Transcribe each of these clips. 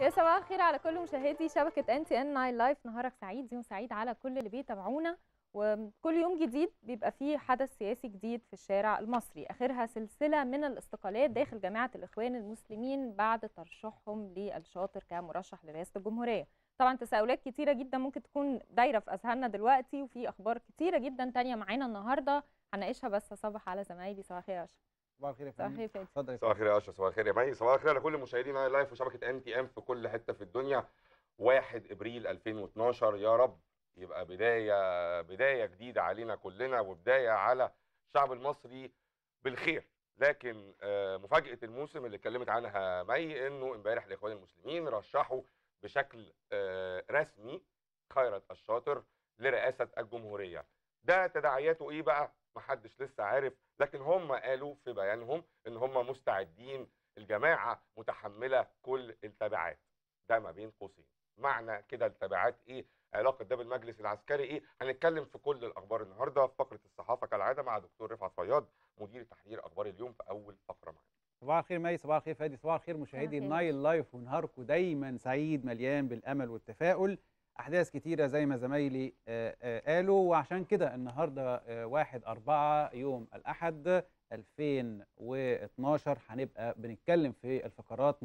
يا صباح الخير على كل مشاهدي شبكه ان تي ان ناين لايف نهارك سعيد يوم سعيد على كل اللي بيتابعونا وكل يوم جديد بيبقى فيه حدث سياسي جديد في الشارع المصري اخرها سلسله من الاستقالات داخل جماعه الاخوان المسلمين بعد ترشحهم للشاطر كمرشح لرئاسه الجمهوريه طبعا تساؤلات كتيره جدا ممكن تكون دايره في اذهاننا دلوقتي وفي اخبار كتيره جدا تانية معانا النهارده هنناقشها بس صباح على زمايلي صباح الخير يا صباح الخير يا فندم صباح الخير يا اشرف صباح الخير يا مي صباح الخير لكل مشاهدينا اي لايف وشبكه ان تي ام في كل حته في الدنيا 1 ابريل 2012 يا رب يبقى بدايه بدايه جديده علينا كلنا وبدايه على الشعب المصري بالخير لكن آه، مفاجاه الموسم اللي اتكلمت عنها مي انه امبارح الاخوان المسلمين رشحوا بشكل آه، رسمي خيرت الشاطر لرئاسه الجمهوريه ده تداعياته ايه بقى محدش لسه عارف لكن هم قالوا في بيانهم ان هم مستعدين الجماعه متحمله كل التبعات ده ما بين قوسين معنى كده التبعات ايه علاقه ده بالمجلس العسكري ايه هنتكلم في كل الاخبار النهارده في فقره الصحافه كالعاده مع دكتور رفعت فياض مدير تحرير اخبار اليوم في اول فقره معانا صباح الخير مي صباح الخير فادي صباح الخير مشاهدي النايل لايف ونهاركم دايما سعيد مليان بالامل والتفاؤل احداث كتيره زي ما زمايلي آه، آه، قالوا وعشان كده النهارده 1 آه، 4 يوم الاحد 2012 هنبقى بنتكلم في الفقرات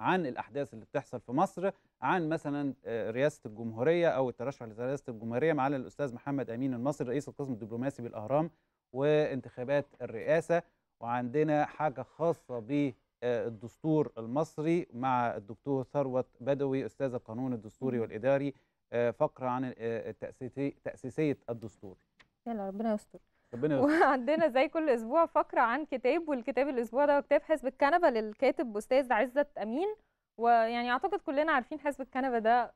عن الاحداث اللي بتحصل في مصر عن مثلا رئاسه الجمهوريه او الترشح لرئاسه الجمهوريه معالي الاستاذ محمد امين المصري رئيس القسم الدبلوماسي بالاهرام وانتخابات الرئاسه وعندنا حاجه خاصه آه، الدستور المصري مع الدكتور ثروت بدوي أستاذ القانون الدستوري والإداري آه، فقرة عن آه، تأسيسية الدستور يلا ربنا يستر ربنا وعندنا زي كل اسبوع فقره عن كتاب والكتاب الاسبوع ده كتاب حزب الكنبه للكاتب استاذ عزت امين ويعني اعتقد كلنا عارفين حزب الكنبه ده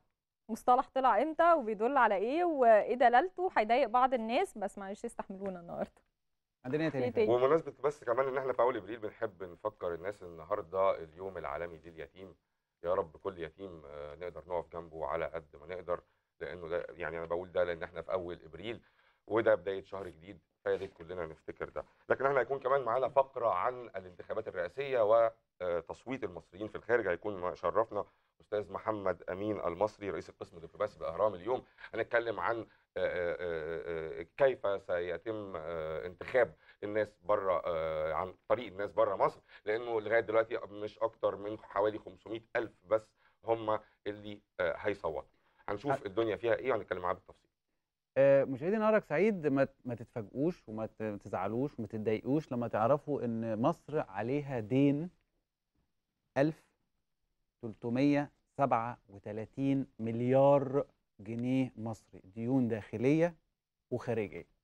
مصطلح طلع امتى وبيدل على ايه وايه دلالته هيضايق بعض الناس بس معلش استحملونا النهارده عندنا ايه, إيه تاني. ومناسبه بس كمان ان احنا في اول ابريل بنحب نفكر الناس النهارده اليوم العالمي لليتيم يا رب كل يتيم آه، نقدر نقف جنبه على قد ما نقدر لانه ده يعني انا بقول ده لان احنا في اول ابريل وده بدايه شهر جديد فيا ريت كلنا نفتكر ده لكن احنا هيكون كمان معانا فقره عن الانتخابات الرئاسيه و آه، تصويت المصريين في الخارج هيكون شرفنا استاذ محمد امين المصري رئيس القسم الدبلوماسي باهرام اليوم هنتكلم عن آه، آه، كيف سيتم انتخاب الناس بره عن طريق الناس بره مصر لانه لغايه دلوقتي مش اكتر من حوالي 500 الف بس هم اللي هيصوتوا هنشوف الدنيا فيها ايه وهنتكلم معاها بالتفصيل مشاهدي نهارك سعيد ما تتفاجئوش وما تزعلوش وما تتضايقوش لما تعرفوا ان مصر عليها دين 1337 مليار جنيه مصري ديون داخلية وخارجية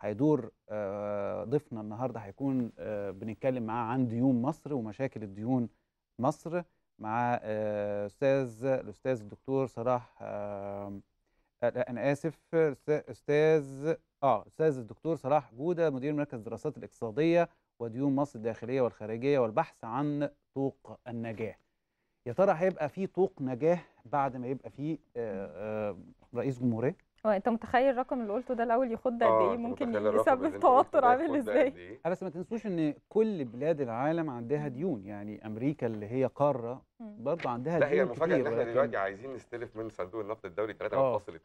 هيدور آه، ضيفنا النهاردة هيكون آه، بنتكلم معاه عن ديون مصر ومشاكل الديون مصر مع آه، أستاذ الأستاذ الدكتور صلاح أنا آسف أستاذ اه استاذ الدكتور صلاح جوده مدير مركز الدراسات الاقتصاديه وديون مصر الداخليه والخارجيه والبحث عن طوق النجاه يا ترى هيبقى في طوق نجاه بعد ما يبقى في آه، آه، رئيس جمهوريه هو انت متخيل الرقم اللي قلته ده الاول يخد قد آه، ايه ممكن يسبب توتر عامل ازاي إيه؟ بس ما تنسوش ان كل بلاد العالم عندها ديون يعني امريكا اللي هي قاره برضه عندها لا هي المفاجاه ان احنا دلوقتي عايزين نستلف من صندوق النفط الدولي 3.2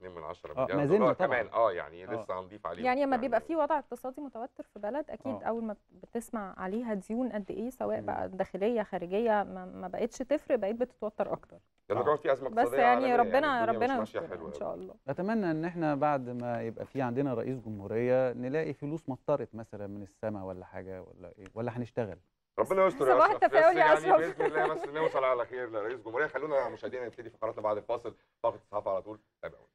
من 10 مليار ما زلنا كمان اه يعني أوه. لسه هنضيف عليه يعني لما يعني. بيبقى في وضع اقتصادي متوتر في بلد اكيد أوه. اول ما بتسمع عليها ديون قد ايه سواء بقى داخليه خارجيه ما, ما بقتش تفرق بقيت بتتوتر اكتر لانه آه. كمان في ازمه اقتصاديه بس يعني ربنا يعني ربنا ان شاء الله اتمنى ان احنا بعد ما يبقى في عندنا رئيس جمهوريه نلاقي فلوس مطرت مثلا من السماء ولا حاجه ولا ايه ولا هنشتغل ربنا يستر يا صباح التفاؤل يا يعني اشرف يعني باذن الله بس نوصل على خير لرئيس الجمهوريه خلونا مشاهدينا نبتدي فقراتنا بعد الفاصل فقره الصحافه على طول تابعونا